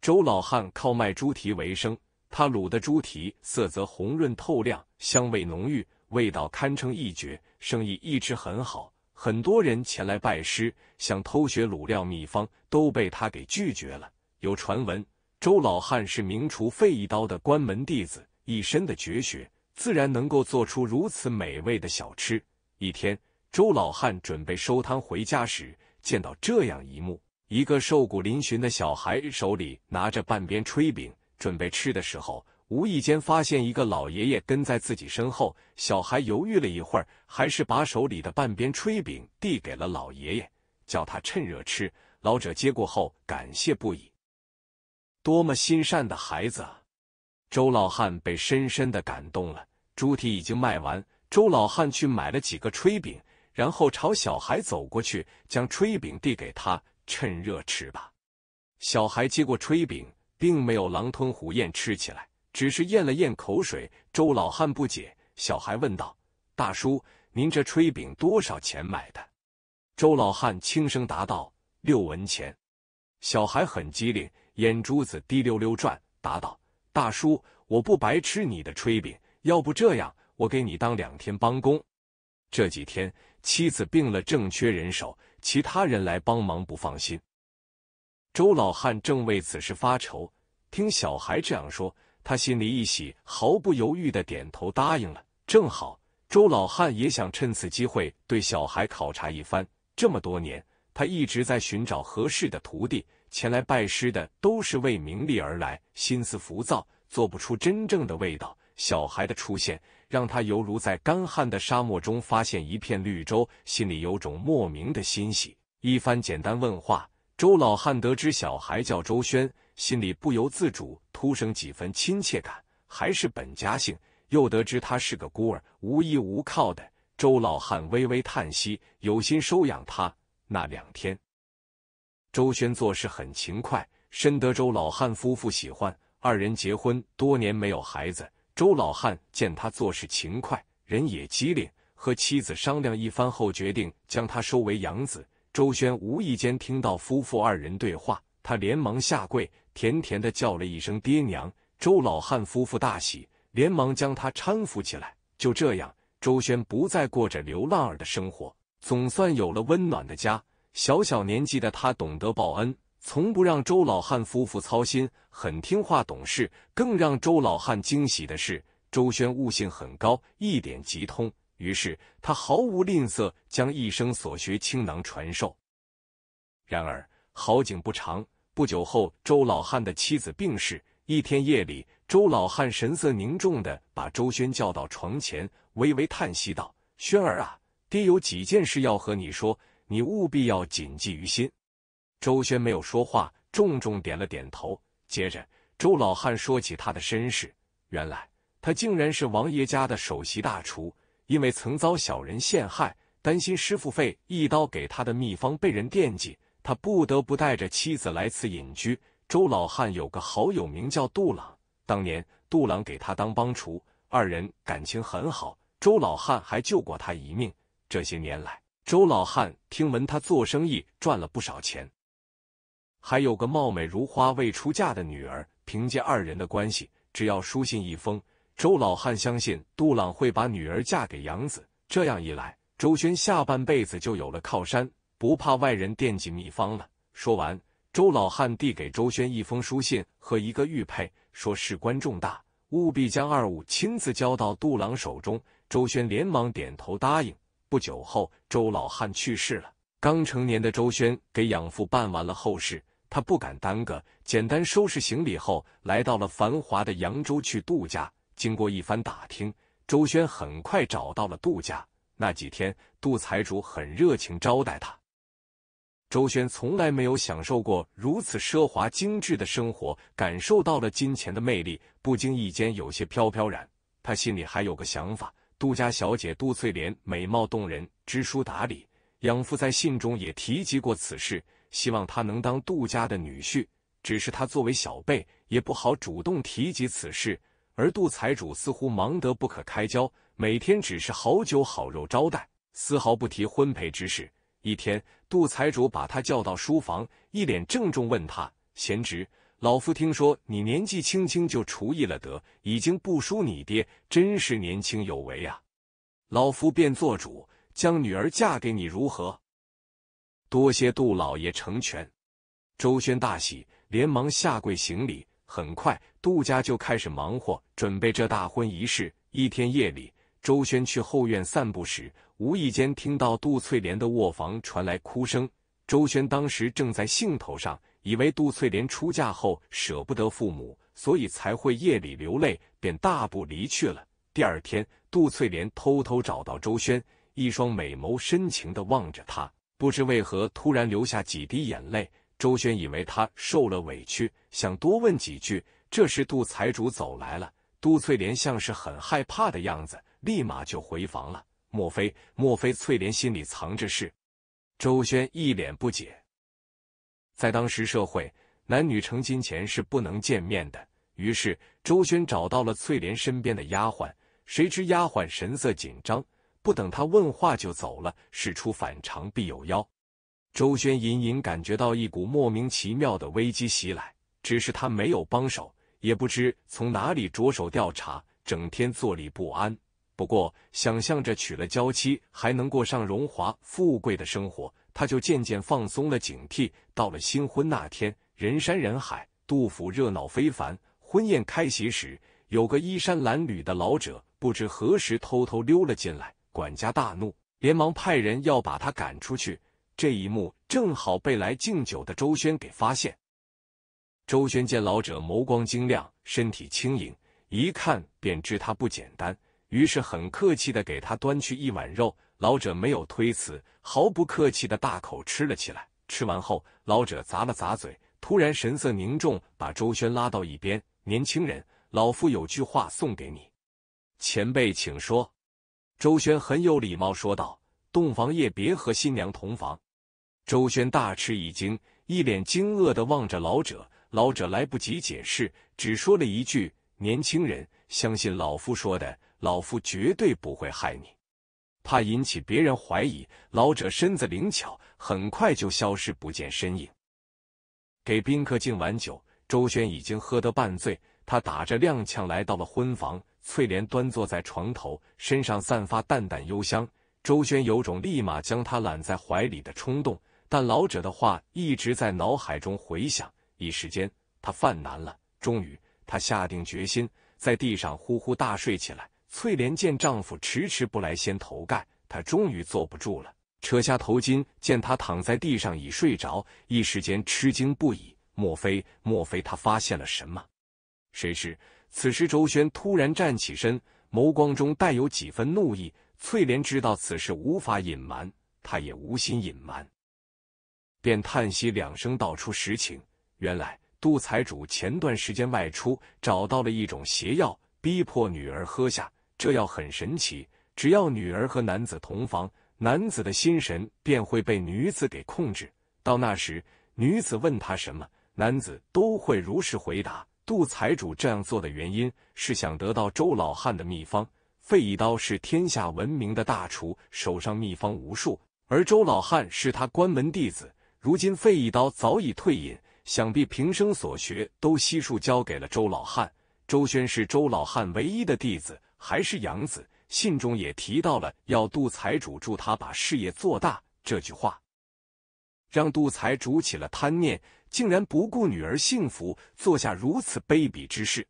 周老汉靠卖猪蹄为生，他卤的猪蹄色泽红润透亮，香味浓郁，味道堪称一绝，生意一直很好。很多人前来拜师，想偷学卤料秘方，都被他给拒绝了。有传闻，周老汉是名厨费一刀的关门弟子，一身的绝学，自然能够做出如此美味的小吃。一天，周老汉准备收摊回家时，见到这样一幕。一个瘦骨嶙峋的小孩手里拿着半边炊饼，准备吃的时候，无意间发现一个老爷爷跟在自己身后。小孩犹豫了一会儿，还是把手里的半边炊饼递给了老爷爷，叫他趁热吃。老者接过后，感谢不已。多么心善的孩子啊！周老汉被深深的感动了。猪蹄已经卖完，周老汉去买了几个炊饼，然后朝小孩走过去，将炊饼递给他。趁热吃吧。小孩接过炊饼，并没有狼吞虎咽吃起来，只是咽了咽口水。周老汉不解，小孩问道：“大叔，您这炊饼多少钱买的？”周老汉轻声答道：“六文钱。”小孩很机灵，眼珠子滴溜溜转，答道：“大叔，我不白吃你的炊饼，要不这样，我给你当两天帮工。这几天。”妻子病了，正缺人手，其他人来帮忙不放心。周老汉正为此事发愁，听小孩这样说，他心里一喜，毫不犹豫的点头答应了。正好，周老汉也想趁此机会对小孩考察一番。这么多年，他一直在寻找合适的徒弟，前来拜师的都是为名利而来，心思浮躁，做不出真正的味道。小孩的出现。让他犹如在干旱的沙漠中发现一片绿洲，心里有种莫名的欣喜。一番简单问话，周老汉得知小孩叫周轩，心里不由自主突生几分亲切感。还是本家姓，又得知他是个孤儿，无依无靠的，周老汉微微叹息，有心收养他。那两天，周轩做事很勤快，深得周老汉夫妇喜欢。二人结婚多年没有孩子。周老汉见他做事勤快，人也机灵，和妻子商量一番后，决定将他收为养子。周轩无意间听到夫妇二人对话，他连忙下跪，甜甜的叫了一声“爹娘”。周老汉夫妇大喜，连忙将他搀扶起来。就这样，周轩不再过着流浪儿的生活，总算有了温暖的家。小小年纪的他，懂得报恩。从不让周老汉夫妇操心，很听话懂事。更让周老汉惊喜的是，周轩悟性很高，一点即通。于是他毫无吝啬，将一生所学倾囊传授。然而好景不长，不久后周老汉的妻子病逝。一天夜里，周老汉神色凝重的把周轩叫到床前，微微叹息道：“轩儿啊，爹有几件事要和你说，你务必要谨记于心。”周轩没有说话，重重点了点头。接着，周老汉说起他的身世：原来他竟然是王爷家的首席大厨，因为曾遭小人陷害，担心师傅费一刀给他的秘方被人惦记，他不得不带着妻子来此隐居。周老汉有个好友名叫杜朗，当年杜朗给他当帮厨，二人感情很好。周老汉还救过他一命。这些年来，周老汉听闻他做生意赚了不少钱。还有个貌美如花、未出嫁的女儿。凭借二人的关系，只要书信一封，周老汉相信杜朗会把女儿嫁给杨子。这样一来，周轩下半辈子就有了靠山，不怕外人惦记秘方了。说完，周老汉递给周轩一封书信和一个玉佩，说事关重大，务必将二五亲自交到杜朗手中。周轩连忙点头答应。不久后，周老汉去世了。刚成年的周轩给养父办完了后事。他不敢耽搁，简单收拾行李后，来到了繁华的扬州，去杜家。经过一番打听，周轩很快找到了杜家。那几天，杜财主很热情招待他。周轩从来没有享受过如此奢华精致的生活，感受到了金钱的魅力，不经意间有些飘飘然。他心里还有个想法：杜家小姐杜翠莲美貌动人，知书达理。养父在信中也提及过此事。希望他能当杜家的女婿，只是他作为小辈，也不好主动提及此事。而杜财主似乎忙得不可开交，每天只是好酒好肉招待，丝毫不提婚配之事。一天，杜财主把他叫到书房，一脸郑重问他：“贤侄，老夫听说你年纪轻轻就厨艺了得，已经不输你爹，真是年轻有为啊！老夫便做主，将女儿嫁给你，如何？”多谢杜老爷成全，周轩大喜，连忙下跪行礼。很快，杜家就开始忙活准备这大婚仪式。一天夜里，周轩去后院散步时，无意间听到杜翠莲的卧房传来哭声。周轩当时正在兴头上，以为杜翠莲出嫁后舍不得父母，所以才会夜里流泪，便大步离去了。第二天，杜翠莲偷偷找到周轩，一双美眸深情的望着他。不知为何，突然流下几滴眼泪。周轩以为他受了委屈，想多问几句。这时，杜财主走来了，杜翠莲像是很害怕的样子，立马就回房了。莫非，莫非翠莲心里藏着事？周轩一脸不解。在当时社会，男女成亲前是不能见面的。于是，周轩找到了翠莲身边的丫鬟，谁知丫鬟神色紧张。不等他问话就走了，事出反常必有妖。周轩隐隐感觉到一股莫名其妙的危机袭来，只是他没有帮手，也不知从哪里着手调查，整天坐立不安。不过，想象着娶了娇妻，还能过上荣华富贵的生活，他就渐渐放松了警惕。到了新婚那天，人山人海，杜甫热闹非凡。婚宴开席时，有个衣衫褴褛的老者，不知何时偷偷溜了进来。管家大怒，连忙派人要把他赶出去。这一幕正好被来敬酒的周轩给发现。周轩见老者眸光晶亮，身体轻盈，一看便知他不简单。于是很客气的给他端去一碗肉。老者没有推辞，毫不客气的大口吃了起来。吃完后，老者咂了咂嘴，突然神色凝重，把周轩拉到一边：“年轻人，老夫有句话送给你，前辈，请说。”周轩很有礼貌说道：“洞房夜别和新娘同房。”周轩大吃一惊，一脸惊愕的望着老者。老者来不及解释，只说了一句：“年轻人，相信老夫说的，老夫绝对不会害你。”怕引起别人怀疑，老者身子灵巧，很快就消失不见身影。给宾客敬完酒，周轩已经喝得半醉，他打着踉跄来到了婚房。翠莲端坐在床头，身上散发淡淡幽香，周轩有种立马将她揽在怀里的冲动，但老者的话一直在脑海中回响，一时间他犯难了。终于，他下定决心，在地上呼呼大睡起来。翠莲见丈夫迟迟不来掀头盖，她终于坐不住了，扯下头巾，见他躺在地上已睡着，一时间吃惊不已。莫非，莫非他发现了什么？谁知。此时，周轩突然站起身，眸光中带有几分怒意。翠莲知道此事无法隐瞒，她也无心隐瞒，便叹息两声，道出实情。原来，杜财主前段时间外出，找到了一种邪药，逼迫女儿喝下。这药很神奇，只要女儿和男子同房，男子的心神便会被女子给控制。到那时，女子问他什么，男子都会如实回答。杜财主这样做的原因是想得到周老汉的秘方。费一刀是天下闻名的大厨，手上秘方无数，而周老汉是他关门弟子。如今费一刀早已退隐，想必平生所学都悉数交给了周老汉。周轩是周老汉唯一的弟子，还是养子。信中也提到了要杜财主助他把事业做大这句话。让杜才主起了贪念，竟然不顾女儿幸福，做下如此卑鄙之事。